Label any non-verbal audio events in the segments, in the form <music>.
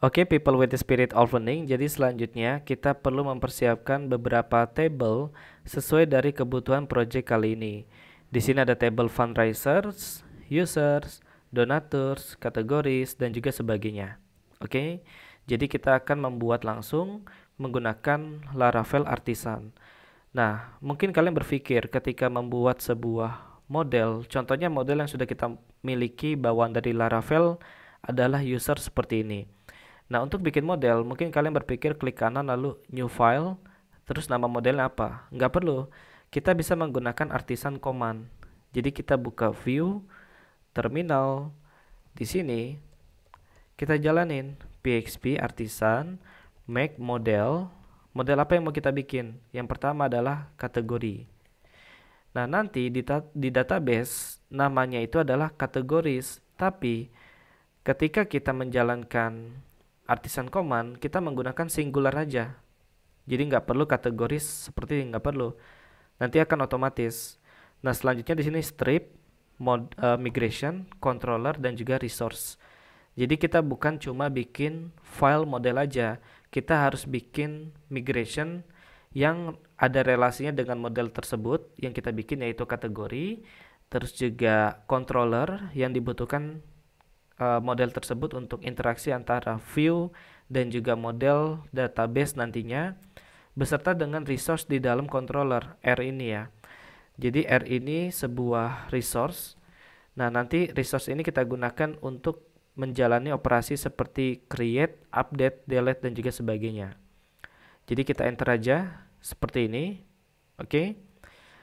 Oke, okay, people with the spirit of learning. Jadi selanjutnya kita perlu mempersiapkan beberapa table sesuai dari kebutuhan project kali ini. Di sini ada table fundraisers, users, donators, kategoris, dan juga sebagainya. Oke, okay? jadi kita akan membuat langsung menggunakan Laravel Artisan. Nah, mungkin kalian berpikir ketika membuat sebuah model, contohnya model yang sudah kita miliki bawaan dari Laravel adalah user seperti ini. Nah, untuk bikin model, mungkin kalian berpikir klik kanan lalu new file, terus nama modelnya apa? Nggak perlu. Kita bisa menggunakan artisan command. Jadi kita buka view, terminal, di sini kita jalanin PXP artisan make model. Model apa yang mau kita bikin? Yang pertama adalah kategori. Nah, nanti di, di database namanya itu adalah kategoris, tapi ketika kita menjalankan artisan command kita menggunakan singular aja jadi nggak perlu kategoris seperti nggak perlu nanti akan otomatis nah selanjutnya di sini strip mod uh, migration controller dan juga resource jadi kita bukan cuma bikin file model aja kita harus bikin migration yang ada relasinya dengan model tersebut yang kita bikin yaitu kategori terus juga controller yang dibutuhkan Eh, model tersebut untuk interaksi antara view dan juga model database nantinya beserta dengan resource di dalam controller R ini ya. Jadi R ini sebuah resource. Nah, nanti resource ini kita gunakan untuk menjalani operasi seperti create, update, delete dan juga sebagainya. Jadi kita enter aja seperti ini. Oke. Okay.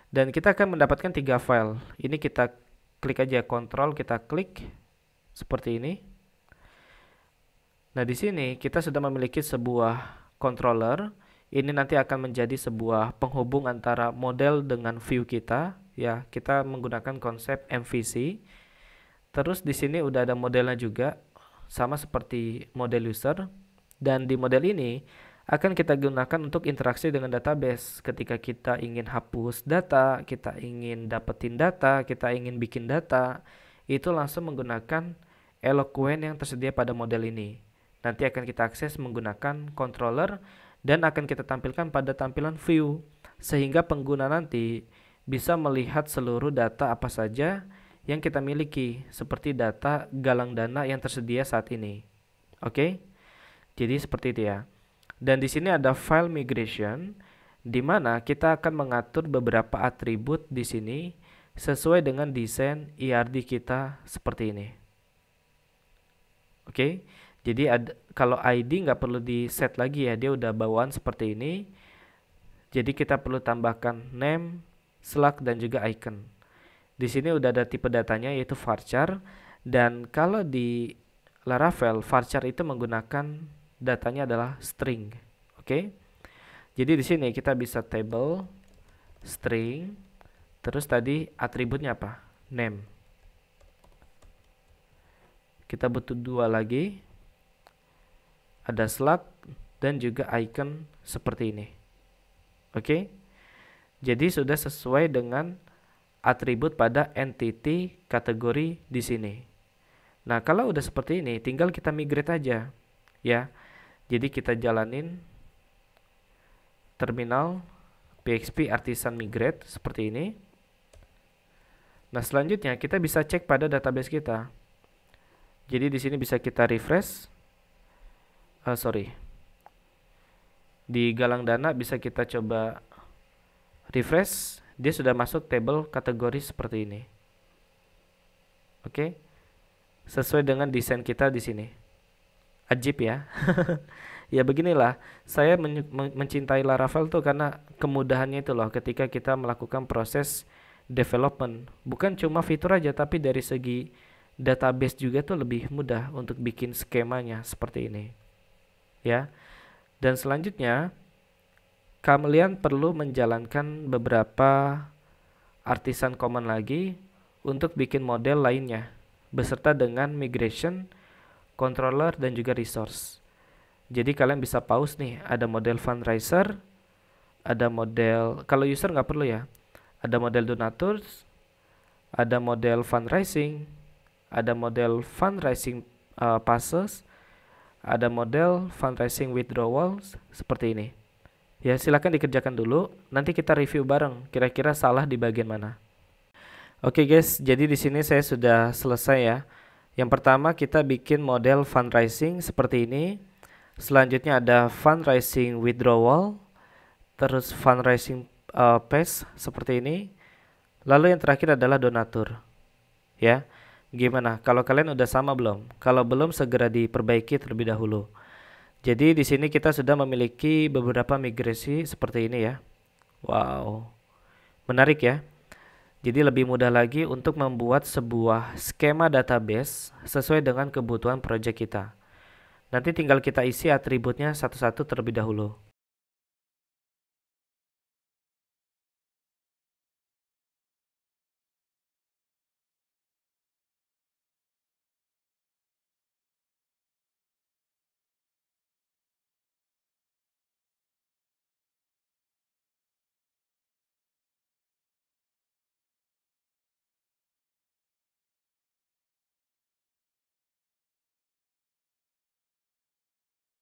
Dan kita akan mendapatkan tiga file. Ini kita klik aja control, kita klik seperti ini. Nah, di sini kita sudah memiliki sebuah controller. Ini nanti akan menjadi sebuah penghubung antara model dengan view kita. Ya, kita menggunakan konsep MVC. Terus di sini udah ada modelnya juga, sama seperti model user. Dan di model ini akan kita gunakan untuk interaksi dengan database. Ketika kita ingin hapus data, kita ingin dapetin data, kita ingin bikin data, itu langsung menggunakan eloquen yang tersedia pada model ini. Nanti akan kita akses menggunakan controller dan akan kita tampilkan pada tampilan view sehingga pengguna nanti bisa melihat seluruh data apa saja yang kita miliki seperti data galang dana yang tersedia saat ini. Oke. Okay? Jadi seperti itu ya. Dan di sini ada file migration di mana kita akan mengatur beberapa atribut di sini sesuai dengan desain IRD kita seperti ini okay? jadi ad, kalau ID nggak perlu di set lagi ya dia udah bawaan seperti ini jadi kita perlu tambahkan name slug dan juga icon di sini udah ada tipe datanya yaitu varchar dan kalau di Laravel varchar itu menggunakan datanya adalah string oke okay? jadi di sini kita bisa table string terus tadi atributnya apa name kita butuh dua lagi ada slug dan juga icon seperti ini oke okay? jadi sudah sesuai dengan atribut pada entity kategori di sini nah kalau udah seperti ini tinggal kita migrate aja ya jadi kita jalanin terminal php artisan migrate seperti ini. Nah, selanjutnya kita bisa cek pada database kita. Jadi di sini bisa kita refresh. Uh, sorry. Di galang dana bisa kita coba refresh. Dia sudah masuk table kategori seperti ini. Oke. Okay. Sesuai dengan desain kita di sini. Ajib ya. <laughs> ya beginilah saya men mencintai Laravel tuh karena kemudahannya itu loh ketika kita melakukan proses development bukan cuma fitur aja tapi dari segi database juga tuh lebih mudah untuk bikin skemanya seperti ini. Ya. Dan selanjutnya kalian perlu menjalankan beberapa artisan common lagi untuk bikin model lainnya beserta dengan migration, controller dan juga resource. Jadi kalian bisa pause nih, ada model fundraiser, ada model kalau user nggak perlu ya, ada model donators, ada model fundraising, ada model fundraising uh, passes, ada model fundraising withdrawals seperti ini. Ya, silakan dikerjakan dulu. Nanti kita review bareng kira-kira salah di bagian mana. Oke okay guys, jadi di sini saya sudah selesai ya. Yang pertama kita bikin model fundraising seperti ini. Selanjutnya ada fundraising withdrawal, terus fundraising uh, eh, pass seperti ini. Lalu yang terakhir adalah donatur. Ya. Gimana? Kalau kalian udah sama belum? Kalau belum segera diperbaiki terlebih dahulu. Jadi di sini kita sudah memiliki beberapa migrasi seperti ini ya. Wow. Menarik ya. Jadi lebih mudah lagi untuk membuat sebuah skema database sesuai dengan kebutuhan project kita. Nanti tinggal kita isi atributnya satu-satu terlebih dahulu.